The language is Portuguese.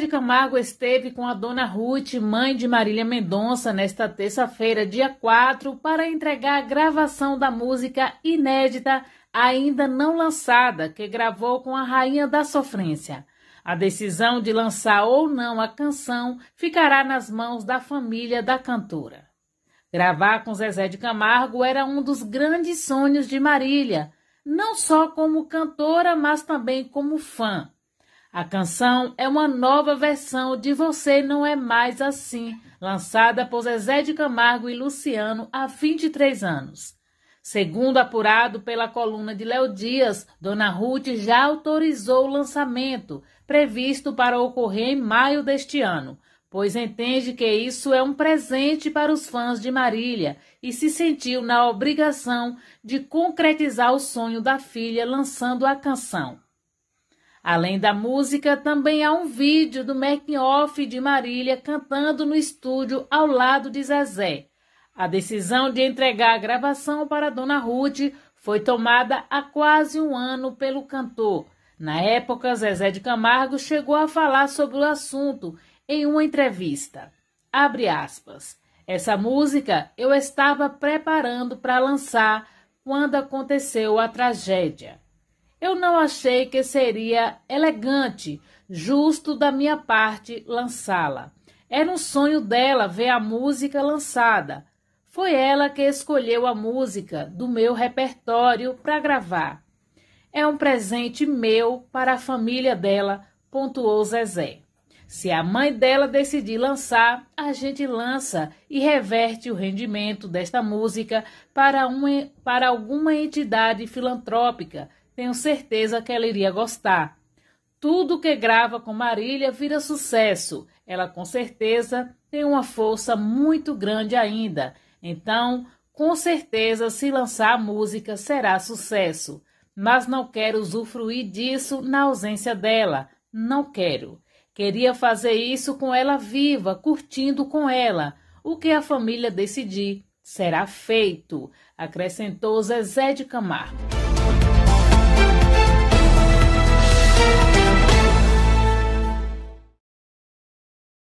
de Camargo esteve com a dona Ruth, mãe de Marília Mendonça, nesta terça-feira, dia 4, para entregar a gravação da música inédita, ainda não lançada, que gravou com a Rainha da Sofrência. A decisão de lançar ou não a canção ficará nas mãos da família da cantora. Gravar com Zezé de Camargo era um dos grandes sonhos de Marília, não só como cantora, mas também como fã. A canção é uma nova versão de Você Não É Mais Assim, lançada por Zezé de Camargo e Luciano há 23 anos. Segundo apurado pela coluna de Léo Dias, Dona Ruth já autorizou o lançamento, previsto para ocorrer em maio deste ano, pois entende que isso é um presente para os fãs de Marília e se sentiu na obrigação de concretizar o sonho da filha lançando a canção. Além da música, também há um vídeo do making-off de Marília cantando no estúdio ao lado de Zezé. A decisão de entregar a gravação para Dona Ruth foi tomada há quase um ano pelo cantor. Na época, Zezé de Camargo chegou a falar sobre o assunto em uma entrevista. Abre aspas. Essa música eu estava preparando para lançar quando aconteceu a tragédia. Eu não achei que seria elegante, justo da minha parte lançá-la. Era um sonho dela ver a música lançada. Foi ela que escolheu a música do meu repertório para gravar. É um presente meu para a família dela, pontuou Zezé. Se a mãe dela decidir lançar, a gente lança e reverte o rendimento desta música para, uma, para alguma entidade filantrópica tenho certeza que ela iria gostar. Tudo que grava com Marília vira sucesso. Ela com certeza tem uma força muito grande ainda. Então, com certeza, se lançar a música será sucesso. Mas não quero usufruir disso na ausência dela. Não quero. Queria fazer isso com ela viva, curtindo com ela. O que a família decidir será feito, acrescentou Zezé de Camargo.